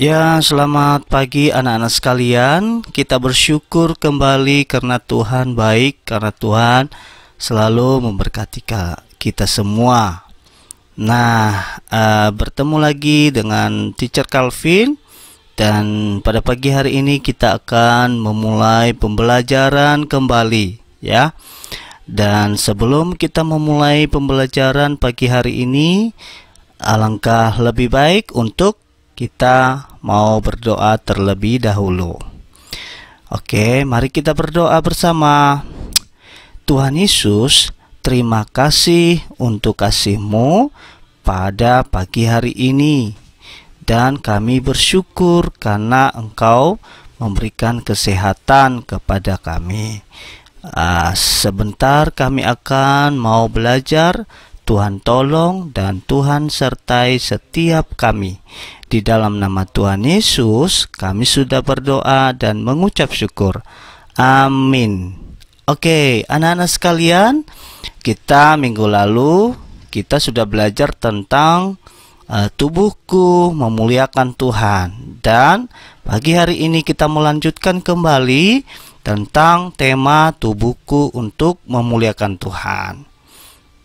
Ya, selamat pagi anak-anak sekalian. Kita bersyukur kembali karena Tuhan baik, karena Tuhan selalu memberkati kita semua. Nah, uh, bertemu lagi dengan Teacher Calvin dan pada pagi hari ini kita akan memulai pembelajaran kembali, ya. Dan sebelum kita memulai pembelajaran pagi hari ini, alangkah lebih baik untuk kita mau berdoa terlebih dahulu. Oke, mari kita berdoa bersama. Tuhan Yesus, terima kasih untuk kasih-Mu pada pagi hari ini. Dan kami bersyukur karena Engkau memberikan kesehatan kepada kami. Uh, sebentar kami akan mau belajar Tuhan tolong dan Tuhan sertai setiap kami. Di dalam nama Tuhan Yesus, kami sudah berdoa dan mengucap syukur. Amin. Oke, anak-anak sekalian, kita minggu lalu kita sudah belajar tentang uh, tubuhku memuliakan Tuhan dan pagi hari ini kita melanjutkan kembali tentang tema tubuhku untuk memuliakan Tuhan.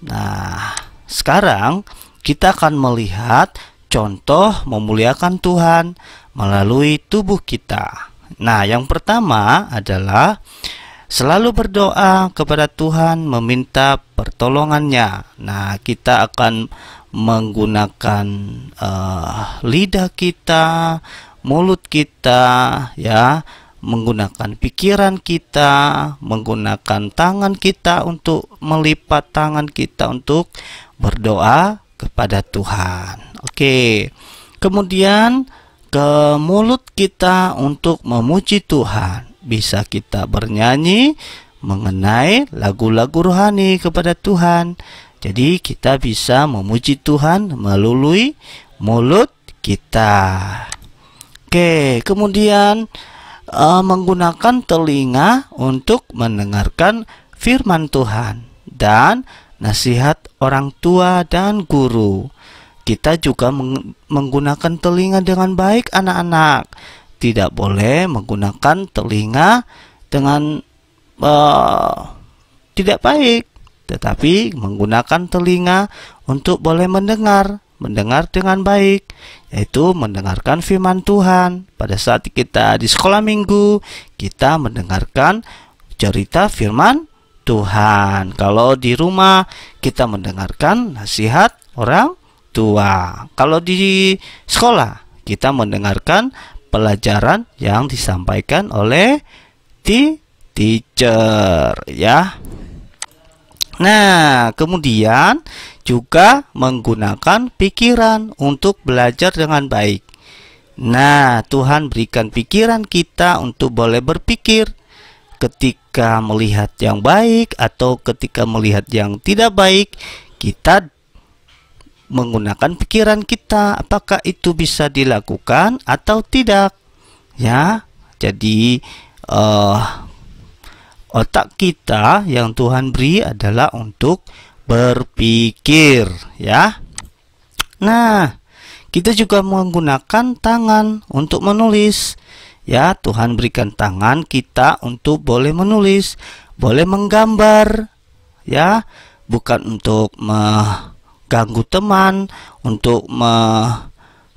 Nah, sekarang kita akan melihat contoh memuliakan Tuhan melalui tubuh kita. Nah, yang pertama adalah selalu berdoa kepada Tuhan meminta pertolongannya. Nah, kita akan menggunakan uh, lidah kita, mulut kita, ya, menggunakan pikiran kita, menggunakan tangan kita untuk melipat tangan kita untuk berdoa kepada Tuhan. Oke. Kemudian ke mulut kita untuk memuji Tuhan. Bisa kita bernyanyi mengenai lagu-lagu rohani kepada Tuhan. Jadi kita bisa memuji Tuhan melalui mulut kita. Oke, kemudian uh, menggunakan telinga untuk mendengarkan firman Tuhan dan nasihat orang tua dan guru. Kita juga meng menggunakan telinga dengan baik anak-anak. Tidak boleh menggunakan telinga dengan uh, tidak baik, tetapi menggunakan telinga untuk boleh mendengar mendengar dengan baik, yaitu mendengarkan firman Tuhan. Pada saat kita di sekolah minggu, kita mendengarkan cerita firman Tuhan. Kalau di rumah, kita mendengarkan nasihat orang tua. Kalau di sekolah, kita mendengarkan pelajaran yang disampaikan oleh di teacher ya. Nah, kemudian juga menggunakan pikiran untuk belajar dengan baik. Nah, Tuhan berikan pikiran kita untuk boleh berpikir ketika melihat yang baik atau ketika melihat yang tidak baik, kita menggunakan pikiran kita apakah itu bisa dilakukan atau tidak. Ya. Jadi uh, Otak kita yang Tuhan beri adalah untuk berpikir, ya. Nah, kita juga menggunakan tangan untuk menulis. Ya, Tuhan berikan tangan kita untuk boleh menulis, boleh menggambar, ya, bukan untuk mengganggu teman, untuk me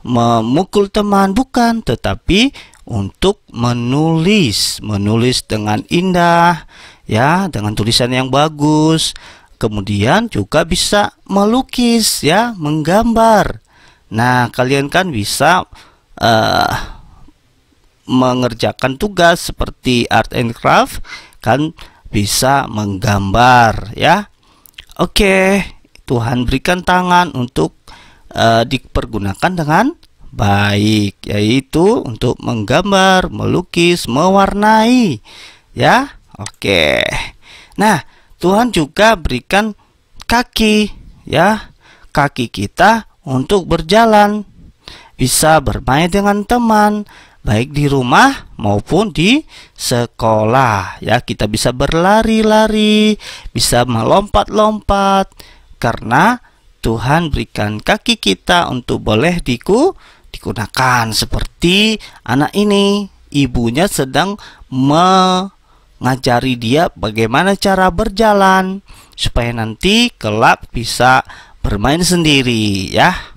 memukul teman bukan tetapi untuk menulis menulis dengan indah ya dengan tulisan yang bagus kemudian juga bisa melukis ya menggambar nah kalian kan bisa uh, mengerjakan tugas seperti art and craft kan bisa menggambar ya oke Tuhan berikan tangan untuk e, dipergunakan dengan baik yaitu untuk menggambar, melukis, mewarnai ya. Oke. Nah, Tuhan juga berikan kaki ya. Kaki kita untuk berjalan. Bisa bermain dengan teman baik di rumah maupun di sekolah ya. Kita bisa berlari-lari, bisa melompat-lompat karena Tuhan berikan kaki kita untuk boleh diku digunakan seperti anak ini ibunya sedang mengajari dia bagaimana cara berjalan supaya nanti kelak bisa bermain sendiri ya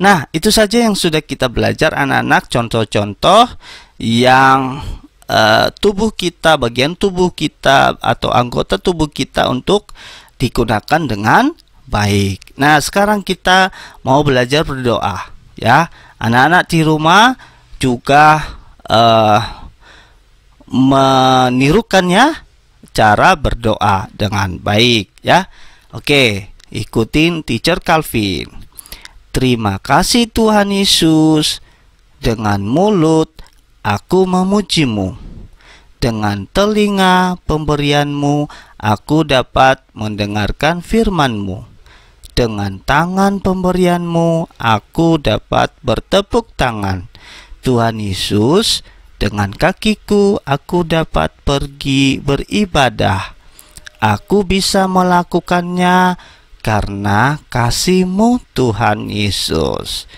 Nah itu saja yang sudah kita belajar anak-anak contoh-contoh yang uh, tubuh kita bagian tubuh kita atau anggota tubuh kita untuk digunakan dengan baik. Nah, sekarang kita mau belajar berdoa ya. Anak-anak di rumah juga uh, menirukannya cara berdoa dengan baik ya. Oke, ikutin teacher Calvin. Terima kasih Tuhan Yesus. Dengan mulut aku memujimu. Dengan telinga pemberianmu aku dapat mendengarkan firmanmu dengan tangan pemberianmu aku dapat bertepuk tangan. Tuhan Yesus, dengan kakiku aku dapat pergi beribadah. Aku bisa melakukannya karena kasihmu Tuhan Yesus.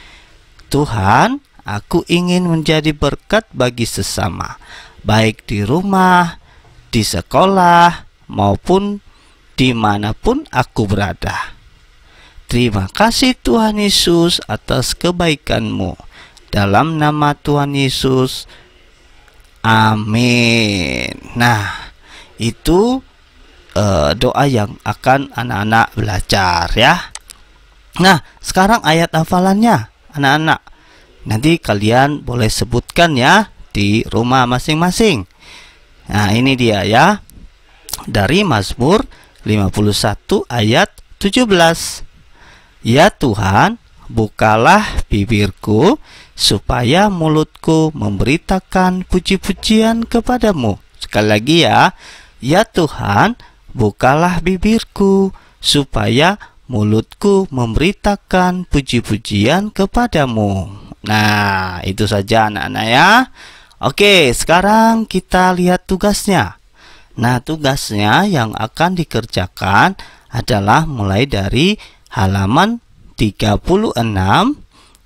Tuhan, aku ingin menjadi berkat bagi sesama, baik di rumah, di sekolah, maupun dimanapun aku berada. Terima kasih Tuhan Yesus atas kebaikanmu. Dalam nama Tuhan Yesus. Amin. Nah, itu uh, doa yang akan anak-anak belajar ya. Nah, sekarang ayat hafalannya anak-anak. Nanti kalian boleh sebutkan ya di rumah masing-masing. Nah, ini dia ya. Dari Mazmur 51 ayat 17. Ya Tuhan, bukalah bibirku supaya mulutku memberitakan puji-pujian kepadamu. Sekali lagi ya, ya Tuhan, bukalah bibirku supaya mulutku memberitakan puji-pujian kepadamu. Nah, itu saja anak-anak ya. Oke, sekarang kita lihat tugasnya. Nah, tugasnya yang akan dikerjakan adalah mulai dari halaman 36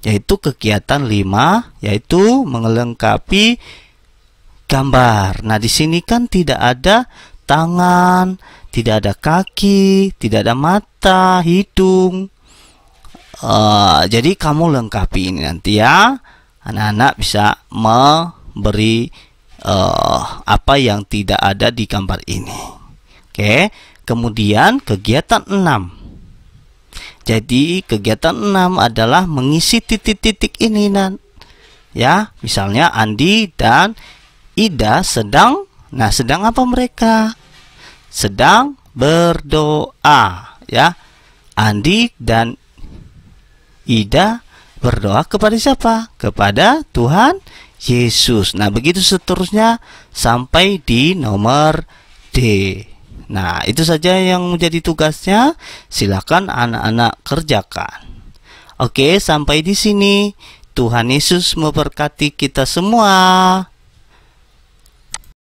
yaitu kegiatan 5 yaitu melengkapi gambar. Nah, di sini kan tidak ada tangan, tidak ada kaki, tidak ada mata, hidung. Uh, jadi kamu lengkapi ini nanti ya. Anak-anak bisa memberi uh, apa yang tidak ada di gambar ini. Oke. Okay. Kemudian kegiatan 6 jadi kegiatan 6 adalah mengisi titik-titik ini Nan. Ya, misalnya Andi dan Ida sedang nah sedang apa mereka? Sedang berdoa ya. Andi dan Ida berdoa kepada siapa? Kepada Tuhan Yesus. Nah, begitu seterusnya sampai di nomor D. Nah, itu saja yang menjadi tugasnya. Silakan anak-anak kerjakan. Oke, sampai di sini. Tuhan Yesus memberkati kita semua.